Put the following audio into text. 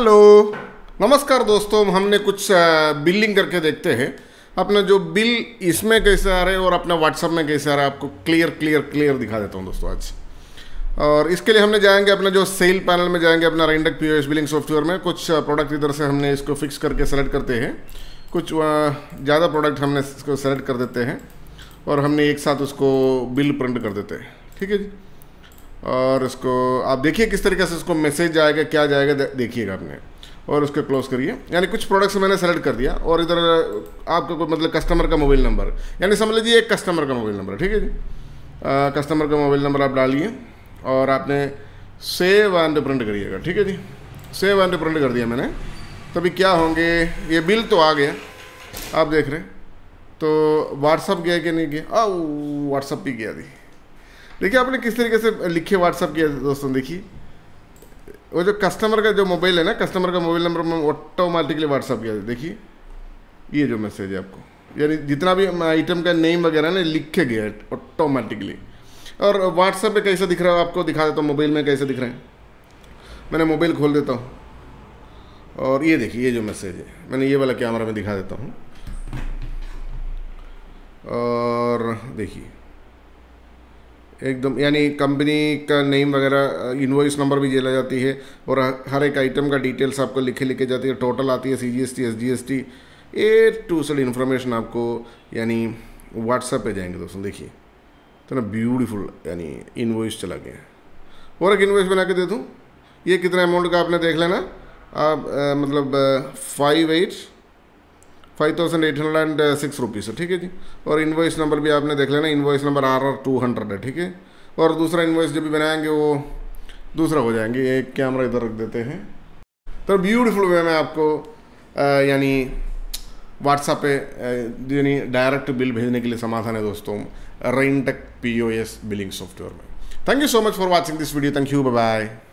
hello नमस्कार दोस्तों हमने कुछ बिलिंग करके देखते हैं अपना जो बिल इसमें कैसे आ रहा है और अपना व्हाट्सअप में कैसे आ रहा है आपको क्लियर क्लियर क्लियर दिखा देता हूँ दोस्तों आज और इसके लिए हमने जाएंगे अपना जो सेल पैनल में जाएंगे अपना रेंडक पी बिलिंग सॉफ्टवेयर में कुछ प्रोडक्ट इधर से हमने इसको फिक्स करके सेलेक्ट करते हैं कुछ ज़्यादा प्रोडक्ट हमने इसको सेलेक्ट कर देते हैं और हमने एक साथ उसको बिल प्रिंट कर देते हैं ठीक है जी और इसको आप देखिए किस तरीके से इसको मैसेज जाएगा क्या जाएगा देखिएगा आपने और उसको क्लोज करिए यानी कुछ प्रोडक्ट्स मैंने सेलेक्ट कर दिया और इधर आपका कोई मतलब कस्टमर का मोबाइल नंबर यानी समझ लीजिए एक कस्टमर का मोबाइल नंबर ठीक है जी कस्टमर का मोबाइल नंबर आप डालिए और आपने सेव एंड प्रिंट करिएगा ठीक है जी सेव एंड प्रिंट कर दिया मैंने तभी क्या होंगे ये बिल तो आ गया आप देख रहे हैं तो व्हाट्सअप गया कि नहीं गया आ व्हाट्सअप भी गया जी देखिए आपने किस तरीके से लिखे व्हाट्सअप किया दोस्तों देखिए वो जो कस्टमर का जो मोबाइल है ना कस्टमर का मोबाइल नंबर में ऑटोमेटिकली व्हाट्सअप किया देखिए ये जो मैसेज है आपको यानी जितना भी आइटम का नेम वगैरह ना लिखे गया है ऑटोमेटिकली और व्हाट्सएप पे कैसे दिख रहा है आपको दिखा देता हूँ मोबाइल में कैसे दिख रहे हैं मैंने मोबाइल खोल देता हूँ और ये देखिए ये जो मैसेज है मैंने ये वाला कैमरा में दिखा देता हूँ और देखिए एकदम यानी कंपनी का नेम वगैरह इन्वॉइस नंबर भी जेला जाती है और हर एक आइटम का डिटेल्स आपको लिखे लिखे जाती है टोटल आती है C G S T S G S T ए टू सेड इन्फॉर्मेशन आपको यानी व्हाट्सएप पे जाएंगे दोस्तों देखिए तो ना ब्यूटीफुल यानी इन्वॉइस चला गया और एक इन्वॉइस बना के दे दूँ ये कितना अमाउंट का आपने देख लेना आप आ, मतलब five eight five thousand eight hundred and six rupees ठीक है जी और इन्वॉइस नंबर भी आपने देख लेना invoice number R R two hundred है ठीक है और दूसरा इन्वॉइस जब भी बनाएंगे वो दूसरा हो जाएंगे एक कैमरा इधर रख देते हैं तो ब्यूटीफुल वे में आपको यानी व्हाट्सएप पे यानी डायरेक्ट बिल भेजने के लिए समाधान है दोस्तों रेनटेक एस बिलिंग सॉफ्टवेयर में thank you so much for watching this video thank you bye bye